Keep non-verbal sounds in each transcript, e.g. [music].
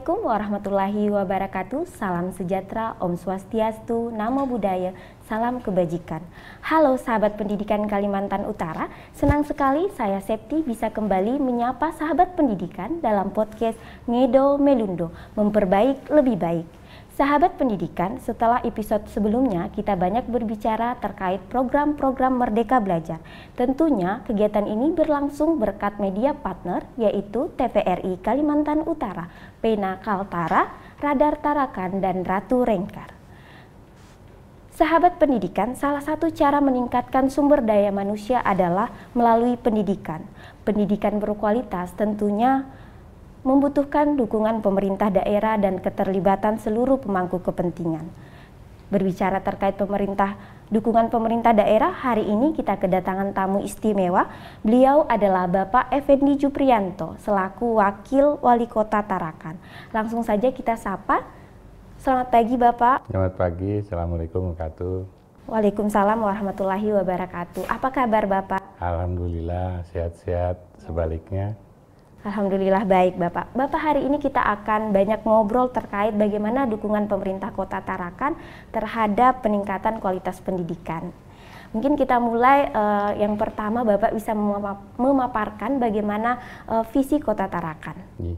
Assalamualaikum warahmatullahi wabarakatuh. Salam sejahtera, Om Swastiastu, Namo Buddhaya, salam kebajikan. Halo sahabat pendidikan Kalimantan Utara, senang sekali saya Septi bisa kembali menyapa sahabat pendidikan dalam podcast Ngedo Melundo, memperbaik lebih baik. Sahabat pendidikan, setelah episode sebelumnya kita banyak berbicara terkait program-program Merdeka Belajar. Tentunya kegiatan ini berlangsung berkat media partner yaitu TVRI Kalimantan Utara, Pena Kaltara, Radar Tarakan, dan Ratu Rengkar. Sahabat pendidikan, salah satu cara meningkatkan sumber daya manusia adalah melalui pendidikan. Pendidikan berkualitas tentunya membutuhkan dukungan pemerintah daerah dan keterlibatan seluruh pemangku kepentingan. Berbicara terkait pemerintah, dukungan pemerintah daerah, hari ini kita kedatangan tamu istimewa. Beliau adalah Bapak Effendi Juprianto, selaku Wakil Wali Kota Tarakan. Langsung saja kita sapa. Selamat pagi Bapak. Selamat pagi, Assalamualaikum warahmatullahi Waalaikumsalam warahmatullahi wabarakatuh. Apa kabar Bapak? Alhamdulillah, sehat-sehat. Sebaliknya, Alhamdulillah baik Bapak. Bapak hari ini kita akan banyak ngobrol terkait bagaimana dukungan pemerintah kota Tarakan terhadap peningkatan kualitas pendidikan. Mungkin kita mulai uh, yang pertama Bapak bisa memaparkan bagaimana uh, visi kota Tarakan. Iya.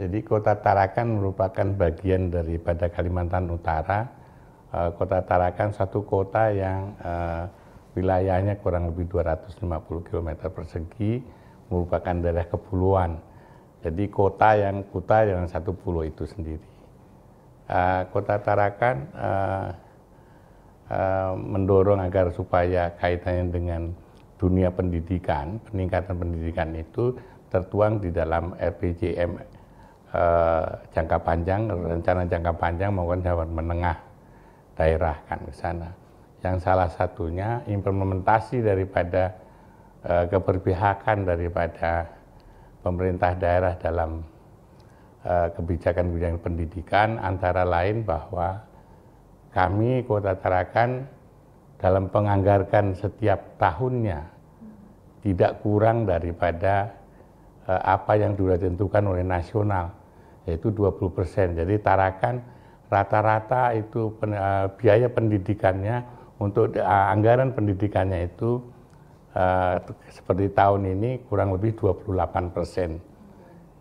Jadi kota Tarakan merupakan bagian daripada Kalimantan Utara. Uh, kota Tarakan satu kota yang uh, wilayahnya kurang lebih 250 km persegi merupakan daerah kepulauan. Jadi kota yang kota yang satu pulau itu sendiri. Uh, kota Tarakan uh, uh, mendorong agar supaya kaitannya dengan dunia pendidikan, peningkatan pendidikan itu tertuang di dalam RPJM uh, jangka panjang, rencana jangka panjang maupun jangka menengah daerah kan ke sana. Yang salah satunya implementasi daripada Eh, keberpihakan daripada pemerintah daerah dalam eh, kebijakan bidang pendidikan antara lain bahwa kami Kota Tarakan dalam penganggarkan setiap tahunnya tidak kurang daripada eh, apa yang sudah ditentukan oleh nasional yaitu 20 persen. Jadi Tarakan rata-rata itu biaya pendidikannya untuk anggaran pendidikannya itu uh, seperti tahun ini kurang lebih 28 persen.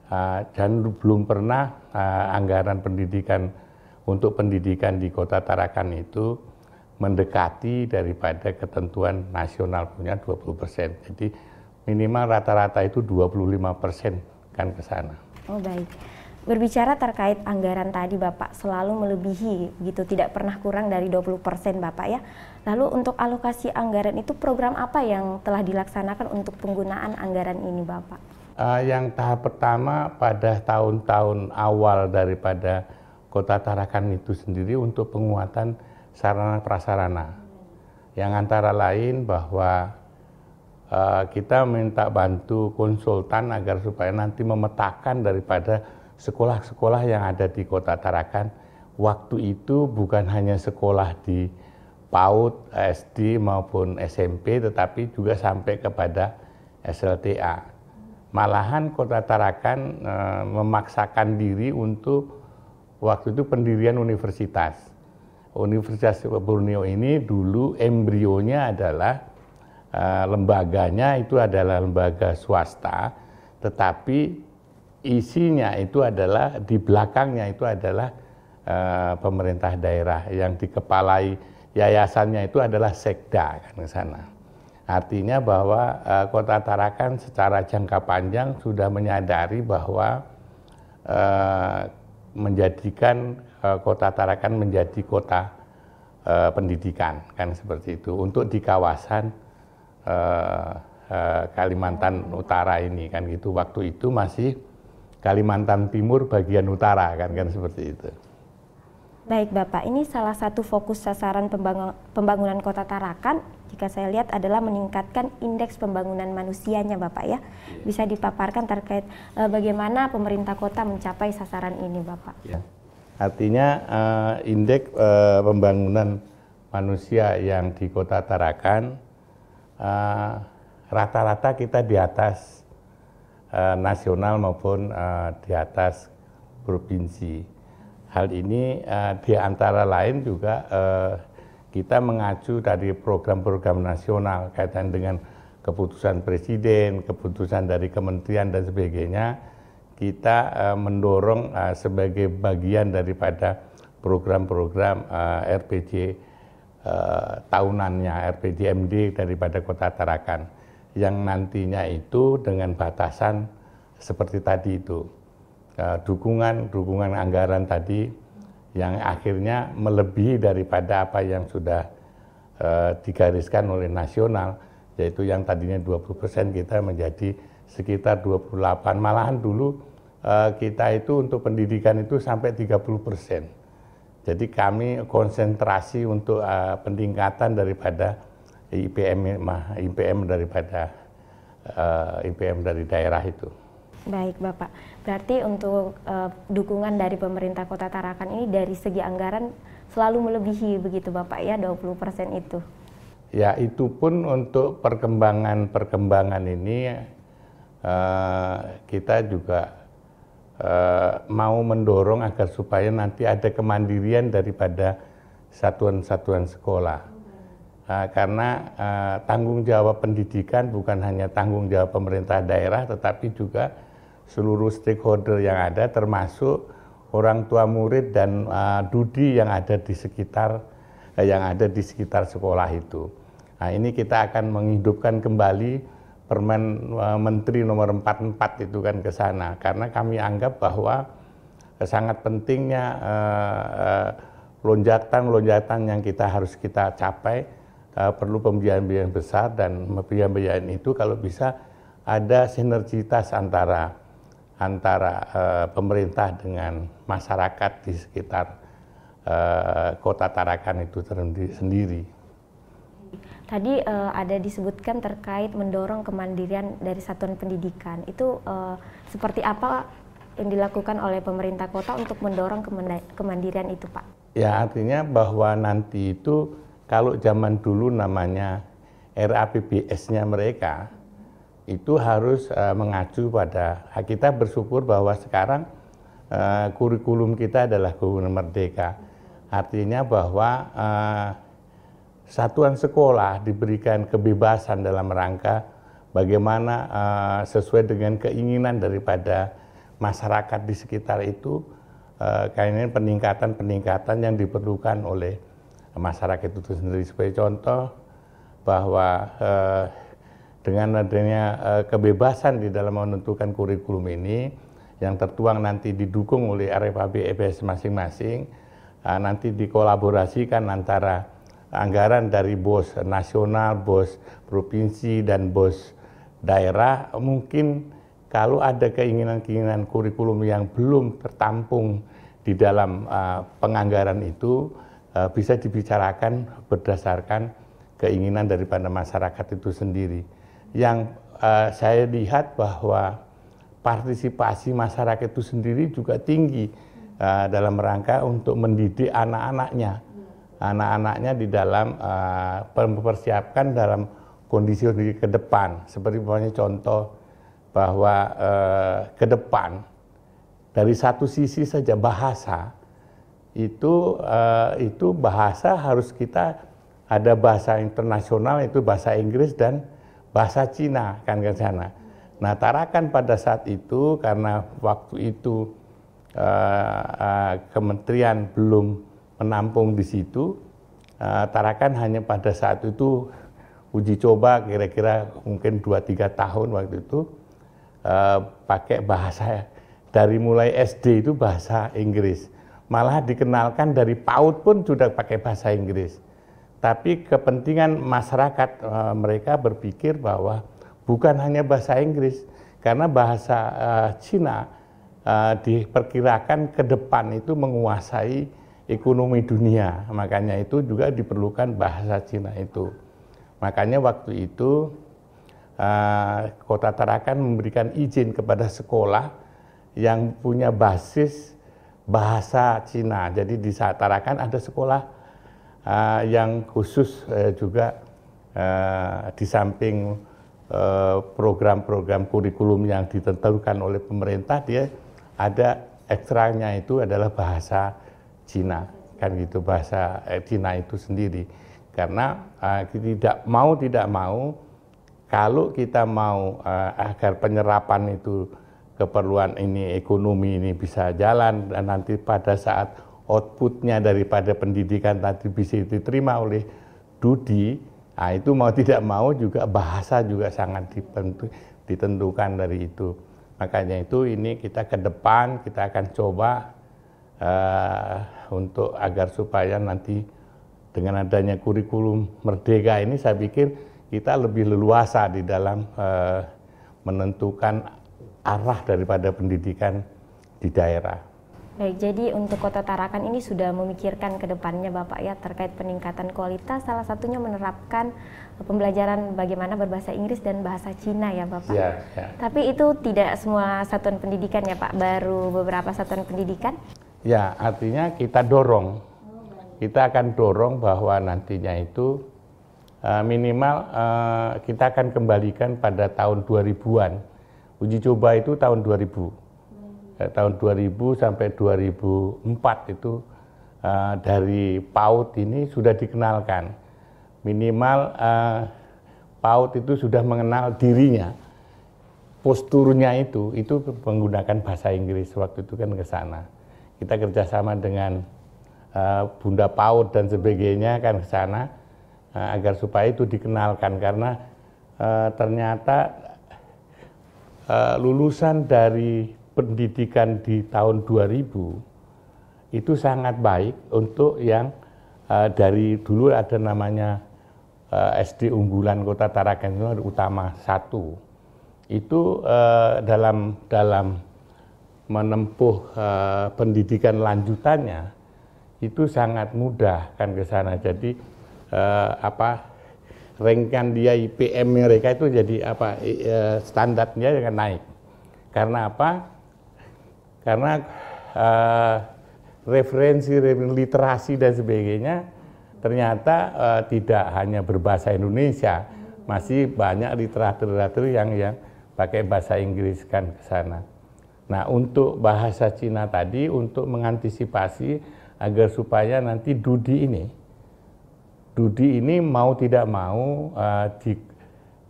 Uh, dan belum pernah uh, anggaran pendidikan untuk pendidikan di kota Tarakan itu mendekati daripada ketentuan nasional punya 20 persen. Jadi minimal rata-rata itu 25 persen kan ke sana. Oh baik. Berbicara terkait anggaran tadi Bapak selalu melebihi gitu, tidak pernah kurang dari 20% Bapak ya. Lalu untuk alokasi anggaran itu program apa yang telah dilaksanakan untuk penggunaan anggaran ini Bapak? Uh, yang tahap pertama pada tahun-tahun awal daripada Kota Tarakan itu sendiri untuk penguatan sarana prasarana. Yang antara lain bahwa uh, kita minta bantu konsultan agar supaya nanti memetakan daripada sekolah-sekolah yang ada di kota Tarakan waktu itu bukan hanya sekolah di PAUD, SD maupun SMP tetapi juga sampai kepada SLTA. Malahan kota Tarakan e, memaksakan diri untuk waktu itu pendirian universitas. Universitas Borneo ini dulu embrionya adalah e, lembaganya itu adalah lembaga swasta tetapi isinya itu adalah di belakangnya itu adalah uh, pemerintah daerah yang dikepalai yayasannya itu adalah sekda kan ke sana. Artinya bahwa uh, Kota Tarakan secara jangka panjang sudah menyadari bahwa uh, menjadikan uh, Kota Tarakan menjadi kota uh, pendidikan kan seperti itu untuk di kawasan uh, uh, Kalimantan Utara ini kan gitu waktu itu masih Kalimantan Timur bagian utara kan kan seperti itu. Baik Bapak, ini salah satu fokus sasaran pembangunan kota Tarakan jika saya lihat adalah meningkatkan indeks pembangunan manusianya Bapak ya. Bisa dipaparkan terkait e, bagaimana pemerintah kota mencapai sasaran ini Bapak. Ya. Artinya e, indeks e, pembangunan manusia yang di kota Tarakan rata-rata kita di atas eh, nasional maupun eh, di atas provinsi. Hal ini eh, di antara lain juga eh, kita mengacu dari program-program nasional kaitan dengan keputusan presiden, keputusan dari kementerian dan sebagainya, kita eh, mendorong eh, sebagai bagian daripada program-program eh, RPJ eh, tahunannya, RPJMD daripada Kota Tarakan yang nantinya itu dengan batasan seperti tadi itu eh, dukungan dukungan anggaran tadi yang akhirnya melebihi daripada apa yang sudah eh, digariskan oleh nasional yaitu yang tadinya 20% kita menjadi sekitar 28 malahan dulu eh, kita itu untuk pendidikan itu sampai 30%. Jadi kami konsentrasi untuk peningkatan daripada IPM ya, IPM daripada uh, eh, IPM dari daerah itu. Baik Bapak, berarti untuk uh, dukungan dari pemerintah Kota Tarakan ini dari segi anggaran selalu melebihi begitu Bapak ya 20% itu. Ya, itu pun untuk perkembangan-perkembangan ini uh, kita juga uh, mau mendorong agar supaya nanti ada kemandirian daripada satuan-satuan sekolah uh, karena uh, tanggung jawab pendidikan bukan hanya tanggung jawab pemerintah daerah tetapi juga seluruh stakeholder yang ada termasuk orang tua murid dan uh, dudi yang ada di sekitar uh, yang ada di sekitar sekolah itu. Nah, ini kita akan menghidupkan kembali Permen uh, Menteri nomor 44 itu kan ke sana karena kami anggap bahwa sangat pentingnya eh, eh, lonjakan-lonjakan uh, uh, yang kita harus kita capai Eh, perlu pembiayaan-pembiayaan besar dan pembiayaan-pembiayaan itu kalau bisa ada sinergitas antara antara uh, pemerintah dengan masyarakat di sekitar uh, kota Tarakan itu sendiri. Tadi uh, ada disebutkan terkait mendorong kemandirian dari satuan pendidikan. Itu uh, seperti apa yang dilakukan oleh pemerintah kota untuk mendorong kemandirian itu, Pak? Ya, artinya bahwa nanti itu kalau zaman dulu namanya RAPBS-nya mereka itu harus uh, mengacu pada kita bersyukur bahwa sekarang uh, kurikulum kita adalah kurikulum merdeka. Artinya bahwa uh, satuan sekolah diberikan kebebasan dalam rangka bagaimana uh, sesuai dengan keinginan daripada masyarakat di sekitar itu uh, kayaknya peningkatan-peningkatan yang diperlukan oleh masyarakat itu sendiri. Sebagai contoh bahwa eh, dengan adanya eh, kebebasan di dalam menentukan kurikulum ini yang tertuang nanti didukung oleh RFAB EBS masing-masing eh, nanti dikolaborasikan antara anggaran dari BOS nasional, BOS provinsi dan BOS daerah mungkin kalau ada keinginan-keinginan kurikulum yang belum tertampung di dalam uh, penganggaran itu Eh, bisa dibicarakan berdasarkan keinginan daripada masyarakat itu sendiri. Yang uh, saya lihat bahwa partisipasi masyarakat itu sendiri juga tinggi uh, dalam rangka untuk mendidik anak-anaknya, anak-anaknya di dalam uh, mempersiapkan dalam kondisi ke depan. Seperti misalnya contoh bahwa uh, ke depan dari satu sisi saja bahasa itu uh, itu bahasa harus kita ada bahasa internasional itu bahasa Inggris dan bahasa Cina kan ke sana. Nah Tarakan pada saat itu karena waktu itu uh, uh, kementerian belum menampung di situ, uh, Tarakan hanya pada saat itu uji coba kira-kira mungkin 2-3 tahun waktu itu uh, pakai bahasa dari mulai SD itu bahasa Inggris malah dikenalkan dari PAUD pun sudah pakai bahasa Inggris. Tapi kepentingan masyarakat eh, mereka berpikir bahwa bukan hanya bahasa Inggris, karena bahasa e, Cina e, diperkirakan ke depan itu menguasai ekonomi dunia. Makanya itu juga diperlukan bahasa Cina itu. Makanya waktu itu Kota Tarakan memberikan izin kepada sekolah yang punya basis bahasa Cina. Jadi di Satarakan ada sekolah uh, yang khusus uh, juga uh, di samping program-program uh, kurikulum yang ditentukan oleh pemerintah dia ada ekstranya itu adalah bahasa Cina kan gitu bahasa eh, Cina itu sendiri karena uh, tidak mau tidak mau kalau kita mau uh, agar penyerapan itu keperluan ini ekonomi ini bisa jalan dan nanti pada saat outputnya daripada pendidikan tadi bisa diterima oleh Dudi, nah itu mau tidak mau juga bahasa juga sangat ditentukan dari itu. Makanya itu ini kita ke depan kita akan coba uh, untuk agar supaya nanti dengan adanya kurikulum merdeka ini saya pikir kita lebih leluasa di dalam uh, menentukan arah daripada pendidikan di daerah. Baik, jadi untuk Kota Tarakan ini sudah memikirkan ke depannya Bapak ya terkait peningkatan kualitas salah satunya menerapkan e, pembelajaran bagaimana berbahasa Inggris dan bahasa Cina ya Bapak. Ya, ya. Tapi itu tidak semua satuan pendidikan ya Pak, baru beberapa satuan pendidikan? Ya, artinya kita dorong. Kita akan dorong bahwa nantinya itu e, minimal e, kita akan kembalikan pada tahun 2000-an Uji coba itu tahun 2000. Hmm. ya, tahun 2000 sampai 2004 itu uh, dari PAUD ini sudah dikenalkan. Minimal uh, PAUD itu sudah mengenal dirinya. Posturnya itu, itu menggunakan bahasa Inggris waktu itu kan ke sana. Kita kerjasama dengan uh, Bunda PAUD dan sebagainya kan ke sana uh, agar supaya itu dikenalkan karena uh, ternyata Eh, lulusan dari pendidikan di tahun 2000 itu sangat baik untuk yang uh, dari dulu ada namanya uh, eh, SD unggulan Kota Tarakan utama satu itu uh, dalam dalam menempuh uh, pendidikan lanjutannya itu sangat mudah kan ke sana jadi uh, apa rengkan dia IPM mereka itu jadi apa e, standarnya yang naik. Karena apa? Karena uh, referensi literasi dan sebagainya ternyata uh, tidak hanya berbahasa Indonesia, masih banyak literatur-literatur yang yang pakai bahasa Inggris kan ke sana. Nah, untuk bahasa Cina tadi untuk mengantisipasi agar supaya nanti Dudi ini Dudi ini mau tidak mau uh, di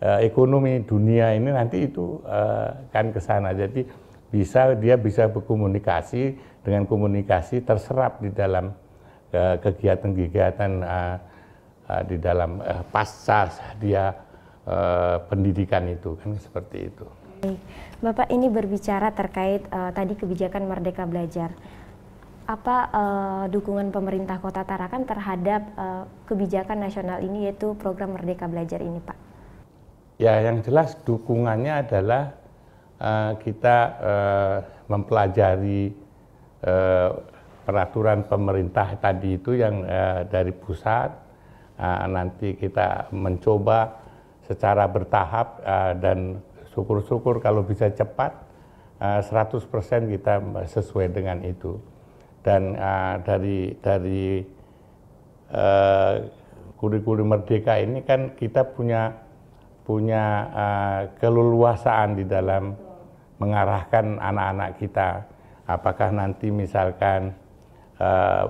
uh, ekonomi dunia ini nanti itu uh, kan ke sana. Jadi bisa dia bisa berkomunikasi dengan komunikasi terserap di dalam kegiatan-kegiatan uh, uh, di dalam uh, pasca dia uh, pendidikan itu kan seperti itu. Bapak ini berbicara terkait uh, tadi kebijakan Merdeka Belajar apa uh, dukungan pemerintah Kota Tarakan terhadap uh, kebijakan nasional ini yaitu program Merdeka Belajar ini, Pak? Ya, yang jelas dukungannya adalah uh, kita uh, mempelajari uh, peraturan pemerintah tadi itu yang uh, dari pusat uh, nanti kita mencoba secara bertahap uh, dan syukur-syukur kalau bisa cepat uh, 100% kita sesuai dengan itu dan uh, dari dari uh, eh, kurikulum merdeka ini kan kita punya punya uh, ah, keluluasaan di dalam mengarahkan anak-anak kita apakah nanti misalkan uh,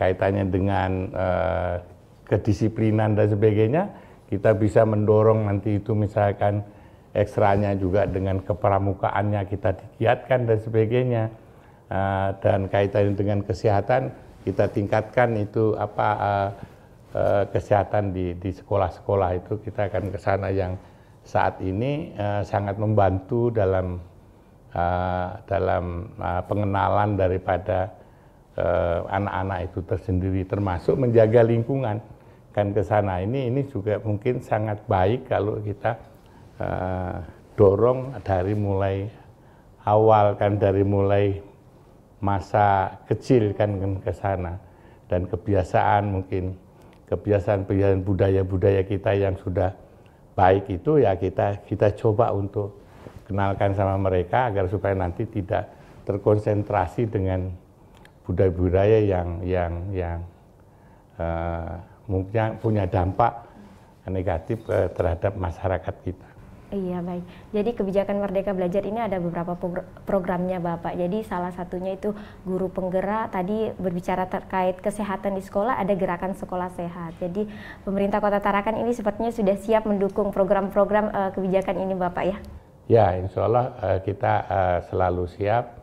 kaitannya dengan uh, kedisiplinan dan sebagainya kita bisa mendorong nanti itu misalkan ekstranya juga dengan kepramukaannya kita digiatkan dan sebagainya Ah, dan kaitan dengan kesehatan kita tingkatkan itu apa ah, ah, kesehatan di di sekolah-sekolah itu kita akan ke sana yang saat ini sangat membantu dalam dalam pengenalan daripada anak-anak itu tersendiri termasuk menjaga lingkungan kan ke sana ini ini juga mungkin sangat baik kalau kita dorong dari mulai awal kan dari mulai masa kecil kan, kan ke sana dan kebiasaan mungkin kebiasaan-kebiasaan budaya-budaya kita yang sudah baik itu ya kita kita coba untuk kenalkan sama mereka agar supaya nanti tidak terkonsentrasi dengan budaya-budaya yang yang yang uh, mungkin punya dampak negatif uh, terhadap masyarakat kita. Iya baik. Jadi kebijakan Merdeka Belajar ini ada beberapa programnya Bapak. Jadi salah satunya itu guru penggerak. Tadi berbicara terkait kesehatan di sekolah ada gerakan sekolah sehat. Jadi pemerintah Kota Tarakan ini sepertinya sudah siap mendukung program-program uh, kebijakan ini Bapak ya. Ya, Insya Allah uh, kita uh, selalu siap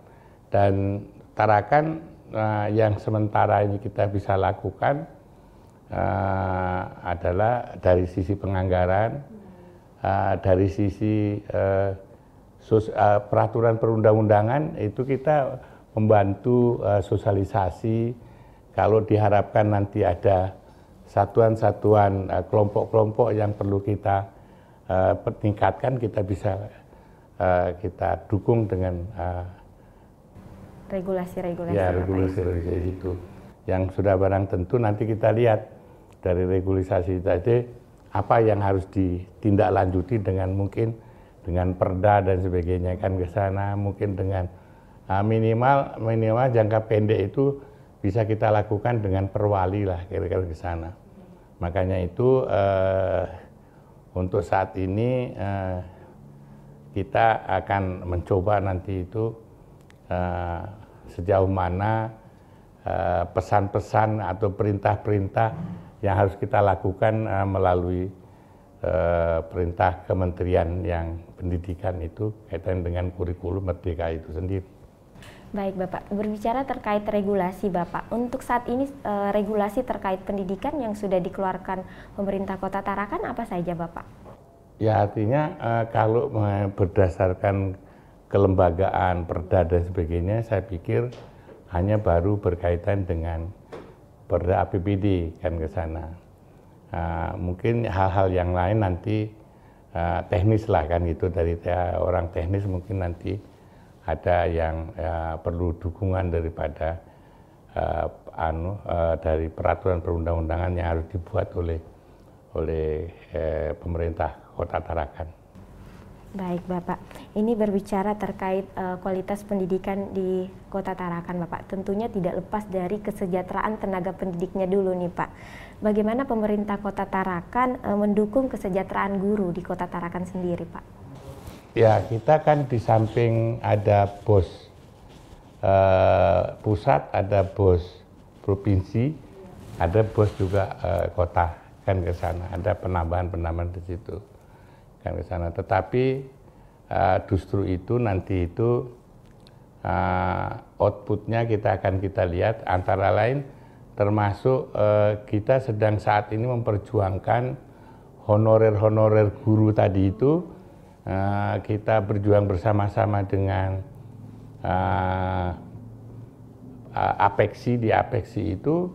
dan Tarakan uh, yang sementara ini kita bisa lakukan uh, adalah dari sisi penganggaran uh, dari sisi uh, sos, uh, peraturan perundang-undangan itu kita membantu uh, sosialisasi kalau diharapkan nanti ada satuan-satuan kelompok-kelompok yang perlu kita uh, peningkatkan kita bisa uh, kita dukung dengan regulasi-regulasi uh, ya regulasi-regulasi itu yang sudah barang tentu nanti kita lihat dari regulasi tadi apa yang harus ditindaklanjuti dengan mungkin dengan perda dan sebagainya kan ke sana mungkin dengan nah minimal minimal jangka pendek itu bisa kita lakukan dengan perwali lah kira-kira ke sana makanya itu eh, untuk saat ini eh, kita akan mencoba nanti itu eh, sejauh mana eh, pesan-pesan atau perintah-perintah yang harus kita lakukan uh, melalui uh, perintah kementerian yang pendidikan itu kaitan dengan kurikulum merdeka itu sendiri. Baik Bapak, berbicara terkait regulasi Bapak, untuk saat ini e, regulasi terkait pendidikan yang sudah dikeluarkan pemerintah kota Tarakan apa saja Bapak? Ya artinya e, kalau berdasarkan kelembagaan, perda dan sebagainya, saya pikir hanya baru berkaitan dengan perda APBD kan ke sana. Uh, mungkin hal-hal yang lain nanti uh, teknis lah kan itu dari orang teknis mungkin nanti ada yang uh, perlu dukungan daripada uh, anu uh, dari peraturan perundang-undangan yang harus dibuat oleh oleh uh, pemerintah Kota Tarakan. Baik Bapak, ini berbicara terkait uh, kualitas pendidikan di Kota Tarakan Bapak. Tentunya tidak lepas dari kesejahteraan tenaga pendidiknya dulu nih Pak. Bagaimana pemerintah Kota Tarakan uh, mendukung kesejahteraan guru di Kota Tarakan sendiri Pak? Ya, kita kan di samping ada BOS uh, pusat, ada BOS provinsi, ada BOS juga uh, kota kan ke sana, ada penambahan-penambahan di situ diarahkan ke sana. Tetapi uh, justru itu nanti itu uh, outputnya kita akan kita lihat antara lain termasuk uh, kita sedang saat ini memperjuangkan honorer-honorer guru tadi itu uh, kita berjuang bersama-sama dengan uh, apeksi di apeksi itu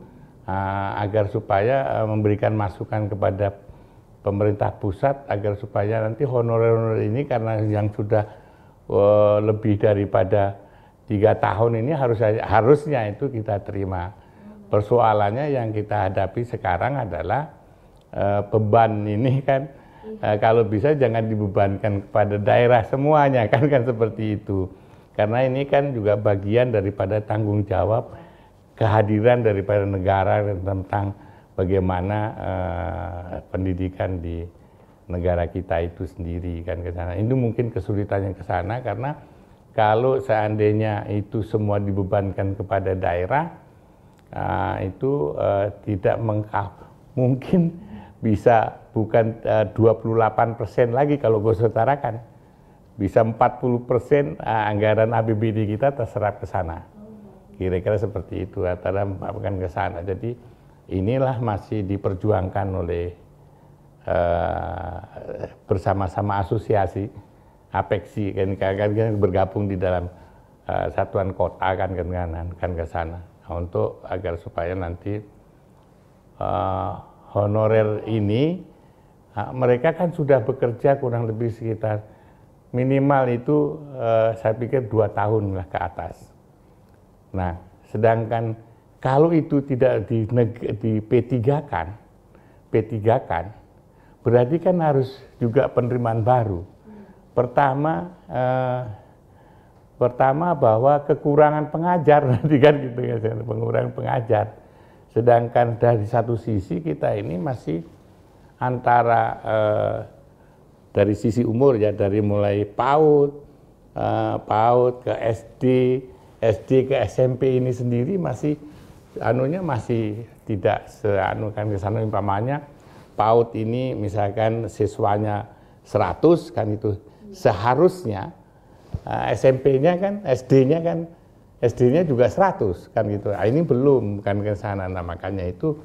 uh, agar supaya uh, memberikan masukan kepada pemerintah pusat agar supaya nanti honorer-honorer ini karena yang sudah uh, lebih daripada tiga tahun ini harus harusnya itu kita terima. Persoalannya yang kita hadapi sekarang adalah eh, beban ini kan iya. eh, kalau bisa jangan dibebankan kepada daerah semuanya [laughs] kan kan seperti itu. Karena ini kan juga bagian daripada tanggung jawab kehadiran daripada negara tentang bagaimana uh, pendidikan di negara kita itu sendiri kan ke sana. Itu mungkin kesulitannya ke sana karena kalau seandainya itu semua dibebankan kepada daerah uh, itu uh, tidak mengkap [laughs] mungkin bisa bukan uh, 28 persen lagi kalau gue setarakan bisa 40 persen uh, anggaran APBD kita terserap ke sana kira-kira seperti itu antara bukan ke sana jadi inilah masih diperjuangkan oleh uh, bersama-sama asosiasi apeksi kan kan, kan, kan bergabung di dalam uh, satuan kota kan kan kan, kan ke sana nah, untuk agar supaya nanti uh, honorer ini uh, mereka kan sudah bekerja kurang lebih sekitar minimal itu uh, saya pikir dua tahun lah ke atas. Nah, sedangkan kalau itu tidak di, di P3 kan, P3 kan, berarti kan harus juga penerimaan baru. Pertama, eh, pertama bahwa kekurangan pengajar [laughs] nanti kan gitu ya, pengurangan pengajar. Sedangkan dari satu sisi kita ini masih antara eh, dari sisi umur ya, dari mulai PAUD, eh, PAUD ke SD, SD ke SMP ini sendiri masih anunya masih tidak seanu kan ke sana umpamanya PAUD ini misalkan siswanya 100 kan itu seharusnya eh, SMP-nya kan SD-nya kan SD-nya juga 100 kan gitu. Nah, ini belum kan ke sana. Nah, makanya itu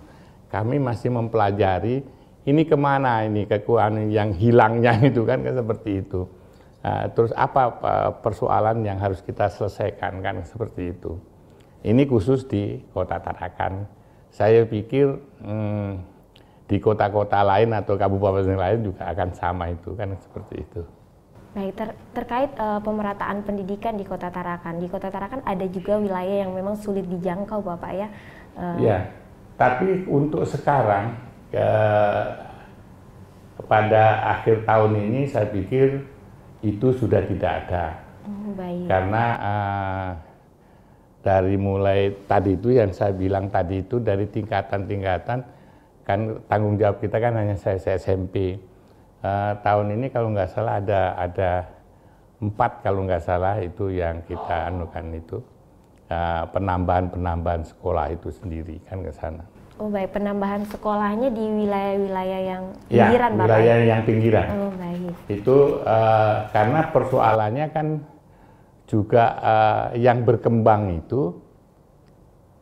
kami masih mempelajari ini kemana ini kekuatan yang hilangnya [laughs] itu kan, kan seperti itu. Nah, terus apa eh, persoalan yang harus kita selesaikan kan seperti itu. Ini khusus di kota Tarakan. Saya pikir hmm, di kota-kota lain atau kabupaten lain juga akan sama itu kan seperti itu. Nah ter terkait uh, pemerataan pendidikan di Kota Tarakan. Di Kota Tarakan ada juga wilayah yang memang sulit dijangkau, Bapak ya. Uh, tapi untuk sekarang eh, ke pada akhir tahun ini saya pikir itu sudah tidak ada. Oh, baik. Karena uh, dari mulai tadi itu yang saya bilang tadi itu dari tingkatan-tingkatan kan tanggung jawab kita kan hanya saya SMP uh, eh, tahun ini kalau nggak salah ada ada empat kalau nggak salah itu yang kita anukan itu uh, eh, penambahan penambahan sekolah itu sendiri kan ke sana. Oh baik penambahan sekolahnya di wilayah-wilayah yang ya, pinggiran ya, bapak. Wilayah yang pinggiran. Oh baik. Itu uh, karena persoalannya kan juga uh, yang berkembang itu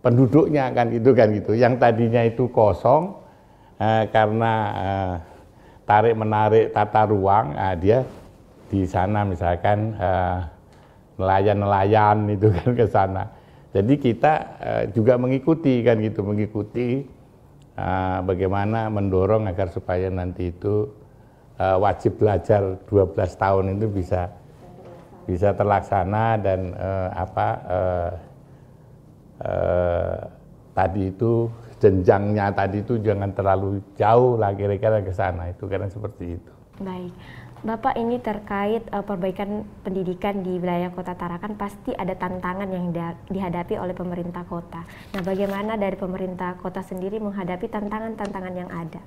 penduduknya kan itu kan gitu yang tadinya itu kosong uh, karena uh, tarik menarik tata ruang uh, dia di sana misalkan uh, nelayan-nelayan itu kan ke sana jadi kita uh, juga mengikuti kan gitu mengikuti uh, bagaimana mendorong agar supaya nanti itu uh, wajib belajar 12 tahun itu bisa bisa terlaksana dan eh, apa eh, eh, tadi itu jenjangnya tadi itu jangan terlalu jauh lah kira-kira ke sana itu karena seperti itu. Baik. Bapak ini terkait uh, perbaikan pendidikan di wilayah Kota Tarakan pasti ada tantangan yang dihadapi oleh pemerintah kota. Nah, bagaimana dari pemerintah kota sendiri menghadapi tantangan-tantangan yang ada?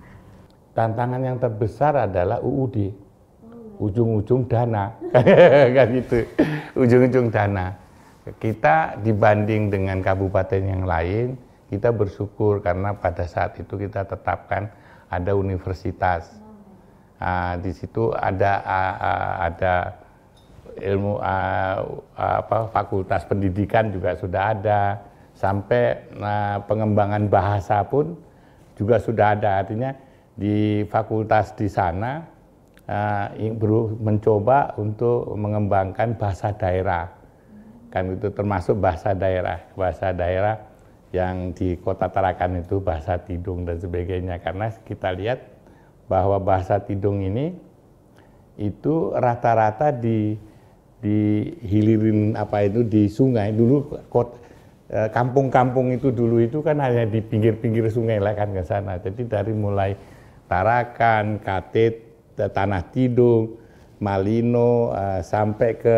Tantangan yang terbesar adalah UUD ujung-ujung dana [laughs] kan gitu ujung-ujung dana kita dibanding dengan kabupaten yang lain kita bersyukur karena pada saat itu kita tetapkan ada universitas uh, di situ ada uh, uh, ada ilmu uh, apa fakultas pendidikan juga sudah ada sampai uh, pengembangan bahasa pun juga sudah ada artinya di fakultas di sana uh, mencoba untuk mengembangkan bahasa daerah. kan itu termasuk bahasa daerah, bahasa daerah yang di kota Tarakan itu bahasa Tidung dan sebagainya. Karena kita lihat bahwa bahasa Tidung ini itu rata-rata di hilirin apa itu di sungai dulu eh, kampung-kampung itu dulu itu kan hanya di pinggir-pinggir sungai lah kan ke sana. Jadi dari mulai Tarakan, KTT, Tanah Tidung, Malino, uh, sampai ke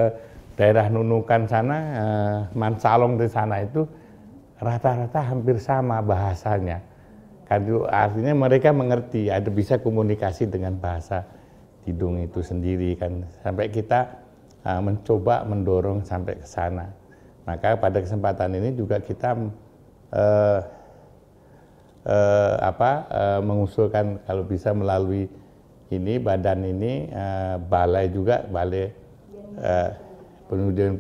daerah Nunukan sana, uh, Mansalong di sana itu rata-rata hampir sama bahasanya. Kan artinya mereka mengerti, ada bisa komunikasi dengan bahasa Tidung itu sendiri kan. Sampai kita uh, mencoba mendorong sampai ke sana. Maka pada kesempatan ini juga kita uh, uh, apa, uh, mengusulkan kalau bisa melalui ini badan ini eh, balai juga balai eh, pendidikan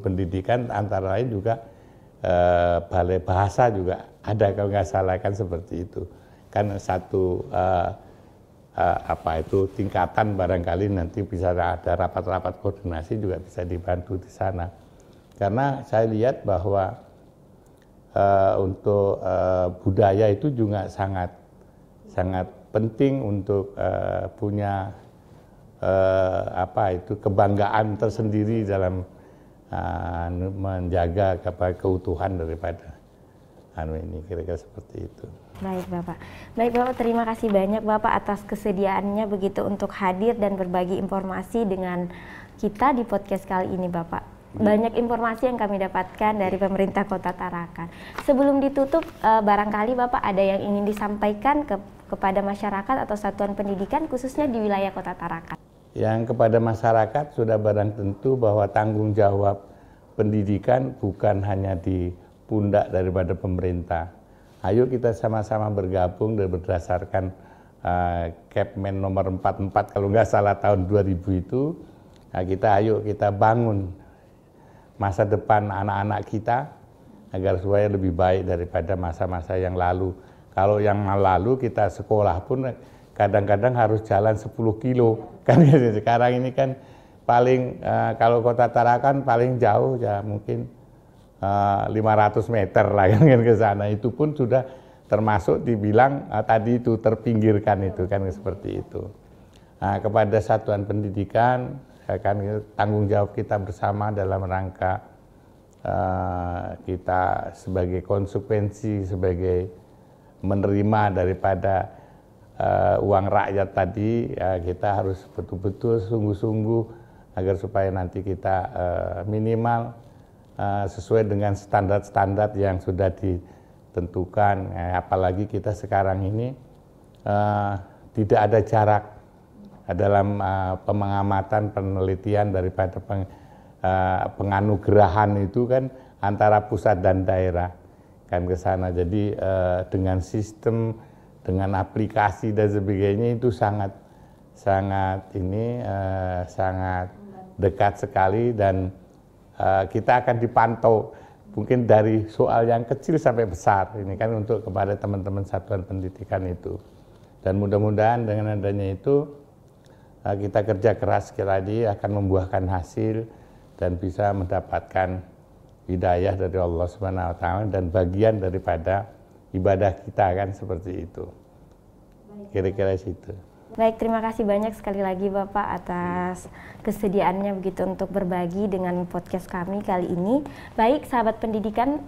pendidikan antara lain juga eh, balai bahasa juga ada kalau nggak salah kan seperti itu kan satu apa itu tingkatan barangkali nanti bisa ada rapat-rapat koordinasi juga bisa dibantu di sana karena saya lihat bahwa untuk budaya itu juga sangat sangat penting untuk uh, punya uh, apa itu kebanggaan tersendiri dalam uh, menjaga apa, keutuhan daripada anu ini kira-kira seperti itu. Baik Bapak. Baik Bapak, terima kasih banyak Bapak atas kesediaannya begitu untuk hadir dan berbagi informasi dengan kita di podcast kali ini Bapak hmm. banyak informasi yang kami dapatkan dari hmm. pemerintah Kota Tarakan. Sebelum ditutup, barangkali Bapak ada yang ingin disampaikan ke kepada masyarakat atau satuan pendidikan khususnya di wilayah Kota Tarakan? Yang kepada masyarakat sudah barang tentu bahwa tanggung jawab pendidikan bukan hanya di pundak daripada pemerintah. Ayo kita sama-sama bergabung dan berdasarkan uh, Kepmen nomor 44 kalau nggak salah tahun 2000 itu nah kita ayo kita bangun masa depan anak-anak kita agar supaya lebih baik daripada masa-masa yang lalu. Kalau yang lalu kita sekolah pun kadang-kadang harus jalan 10 kilo. [laughs] Kan sekarang ini kan paling eh, kalau kota Tarakan paling jauh ya mungkin uh, eh, 500 meter lah kan, kan ke sana. Itu pun sudah termasuk dibilang eh, tadi itu terpinggirkan itu kan seperti itu. Nah, kepada satuan pendidikan ya kan tanggung jawab kita bersama dalam rangka uh, kita sebagai konsekuensi sebagai menerima daripada uh, uang rakyat tadi ya kita harus betul-betul sungguh-sungguh agar supaya nanti kita uh, minimal uh, sesuai dengan standar-standar yang sudah ditentukan ya, apalagi kita sekarang ini uh, tidak ada jarak dalam uh, pengamatan penelitian daripada peng, uh, penganugerahan itu kan antara pusat dan daerah kan ke sana. Jadi uh, dengan sistem, dengan aplikasi dan sebagainya itu sangat sangat ini uh, sangat dekat sekali dan uh, kita akan dipantau mungkin dari soal yang kecil sampai besar ini kan untuk kepada teman-teman satuan pendidikan itu dan mudah-mudahan dengan adanya itu kita kerja keras sekali lagi akan membuahkan hasil dan bisa mendapatkan hidayah dari Allah Subhanahu wa taala dan bagian daripada ibadah kita kan seperti itu. Kira-kira situ. Baik, terima kasih banyak sekali lagi Bapak atas kesediaannya begitu untuk berbagi dengan podcast kami kali ini. Baik, sahabat pendidikan,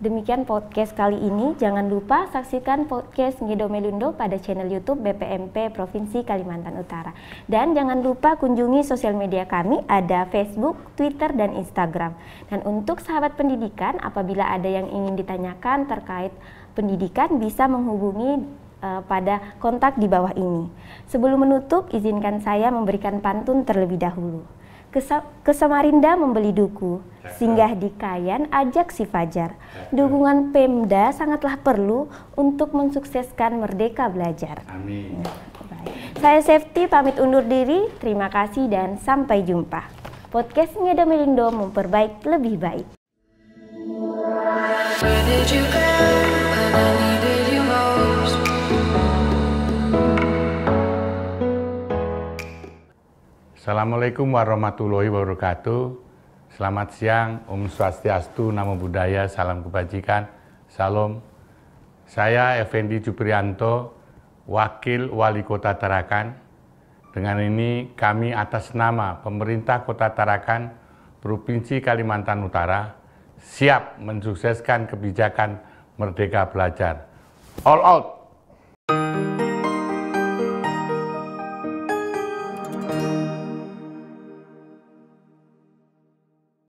Demikian podcast kali ini. Jangan lupa saksikan podcast Ngedo Melindo pada channel YouTube BPMP Provinsi Kalimantan Utara. Dan jangan lupa kunjungi sosial media kami ada Facebook, Twitter, dan Instagram. Dan untuk sahabat pendidikan, apabila ada yang ingin ditanyakan terkait pendidikan bisa menghubungi eh, pada kontak di bawah ini. Sebelum menutup, izinkan saya memberikan pantun terlebih dahulu ke, Samarinda membeli duku, ya. singgah di Kayan ajak si Fajar. Ya, ya. Dukungan Pemda sangatlah perlu untuk mensukseskan Merdeka Belajar. Amin. Saya Safety pamit undur diri, terima kasih dan sampai jumpa. Podcast Ngeda Melindo memperbaik lebih baik. Where did you go? Assalamualaikum warahmatullahi wabarakatuh. Selamat siang, Om Swastiastu, Namo Buddhaya, Salam Kebajikan, Salam. Saya Effendi Juprianto, Wakil Wali Kota Tarakan. Dengan ini kami atas nama pemerintah Kota Tarakan, Provinsi Kalimantan Utara, siap mensukseskan kebijakan Merdeka Belajar. All out!